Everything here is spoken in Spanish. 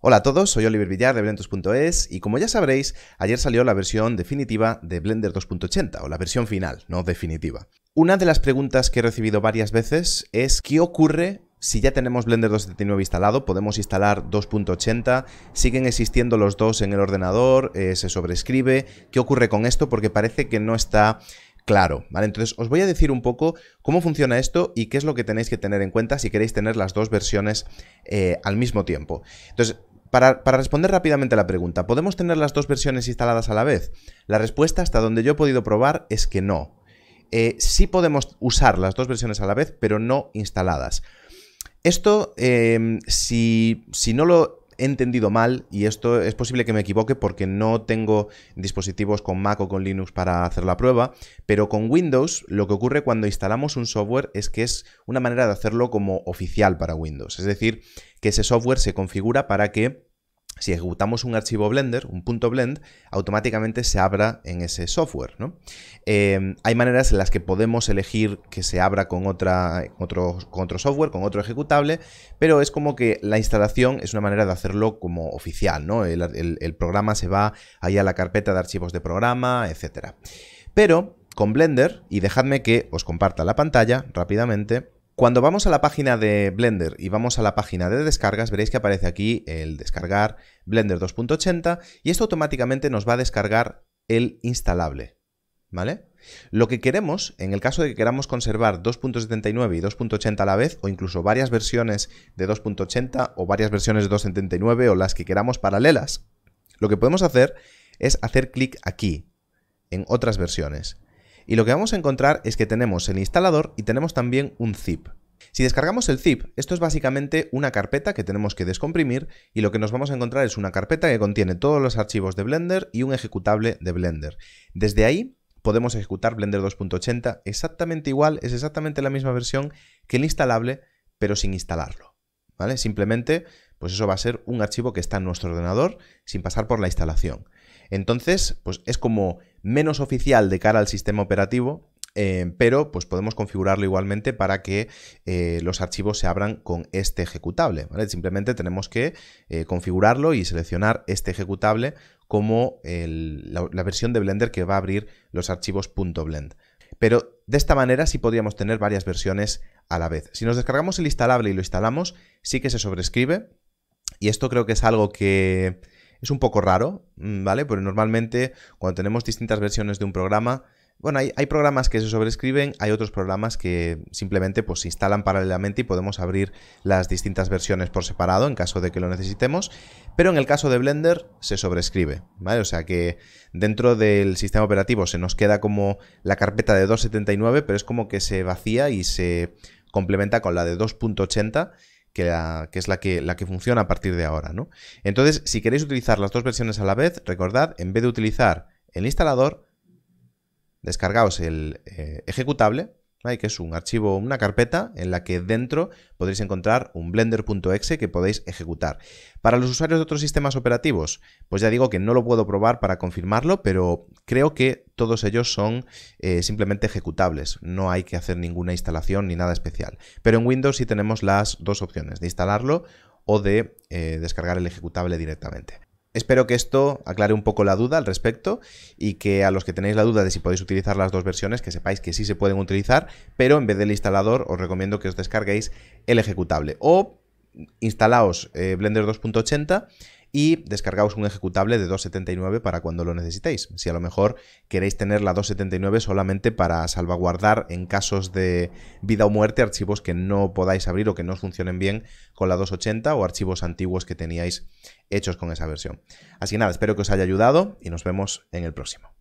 Hola a todos, soy Oliver Villar de Blenders.es y como ya sabréis, ayer salió la versión definitiva de Blender 2.80 o la versión final, no definitiva. Una de las preguntas que he recibido varias veces es ¿qué ocurre si ya tenemos Blender 2.79 instalado? Podemos instalar 2.80, siguen existiendo los dos en el ordenador, eh, se sobrescribe, ¿qué ocurre con esto? Porque parece que no está claro, ¿vale? Entonces os voy a decir un poco cómo funciona esto y qué es lo que tenéis que tener en cuenta si queréis tener las dos versiones eh, al mismo tiempo. Entonces, para, responder rápidamente a la pregunta, ¿podemos tener las dos versiones instaladas a la vez? La respuesta, hasta donde yo he podido probar, es que no. Eh, sí podemos usar las dos versiones a la vez, pero no instaladas. Esto, em, si, si no lo he entendido mal, y esto es posible que me equivoque porque no tengo dispositivos con Mac o con Linux para hacer la prueba, pero con Windows lo que ocurre cuando instalamos un software es que es una manera de hacerlo como oficial para Windows, es decir, que ese software se configura para que si ejecutamos un archivo Blender, un punto .blend, automáticamente se abra en ese software. Em, hay maneras en las que podemos elegir que se abra con, otro, software, con otro ejecutable, pero es como que la instalación es una manera de hacerlo como oficial, El, el programa se va ahí a la carpeta de archivos de programa, etc. Pero con Blender, y dejadme que os comparta la pantalla rápidamente, cuando vamos a la página de Blender y vamos a la página de descargas, veréis que aparece aquí el descargar Blender 2.80 y esto automáticamente nos va a descargar el instalable, ¿vale? Lo que queremos, en el caso de que queramos conservar 2.79 y 2.80 a la vez, o incluso varias versiones de 2.80 o varias versiones de 2.79 o las que queramos paralelas, lo que podemos hacer es hacer clic aquí, en otras versiones. Y lo que vamos a encontrar es que tenemos el instalador y tenemos también un zip. Si descargamos el zip, esto es básicamente una carpeta que tenemos que descomprimir y lo que nos vamos a encontrar es una carpeta que contiene todos los archivos de Blender y un ejecutable de Blender. Desde ahí podemos ejecutar Blender 2.80 exactamente igual, es exactamente la misma versión que el instalable, pero sin instalarlo. ¿vale? Simplemente, pues eso va a ser un archivo que está en nuestro ordenador sin pasar por la instalación. Entonces, pues es como menos oficial de cara al sistema operativo, eh, pero pues podemos configurarlo igualmente para que eh, los archivos se abran con este ejecutable. Simplemente tenemos que eh, configurarlo y seleccionar este ejecutable como la, versión de Blender que va a abrir los archivos .blend. Pero de esta manera sí podríamos tener varias versiones a la vez. Si nos descargamos el instalable y lo instalamos, sí que se sobrescribe. Y esto creo que es algo que es un poco raro, mm, ¿vale? porque normalmente cuando tenemos distintas versiones de un programa, bueno, hay, programas que se sobrescriben, hay otros programas que simplemente pues, se instalan paralelamente y podemos abrir las distintas versiones por separado en caso de que lo necesitemos. Pero en el caso de Blender se sobrescribe, ¿vale? O sea que dentro del sistema operativo se nos queda como la carpeta de 2.79, pero es como que se vacía y se complementa con la de 2.80 que, es la que, la que funciona a partir de ahora. ¿no? Entonces, si queréis utilizar las dos versiones a la vez, recordad, en vez de utilizar el instalador, descargaos el eh, ejecutable que es un archivo, una carpeta en la que dentro podréis encontrar un blender.exe que podéis ejecutar. Para los usuarios de otros sistemas operativos, pues ya digo que no lo puedo probar para confirmarlo, pero creo que todos ellos son eh, simplemente ejecutables, no hay que hacer ninguna instalación ni nada especial. Pero en Windows sí tenemos las dos opciones, de instalarlo o de eh, descargar el ejecutable directamente. Espero que esto aclare un poco la duda al respecto y que a los que tenéis la duda de si podéis utilizar las dos versiones, que sepáis que sí se pueden utilizar, pero en vez del instalador os recomiendo que os descarguéis el ejecutable o instalaos eh, Blender 2.80 y descargaos un ejecutable de 279 para cuando lo necesitéis. Si a lo mejor queréis tener la 279 solamente para salvaguardar en casos de vida o muerte archivos que no podáis abrir o que no funcionen bien con la 280 o archivos antiguos que teníais hechos con esa versión. Así que nada, espero que os haya ayudado y nos vemos en el próximo.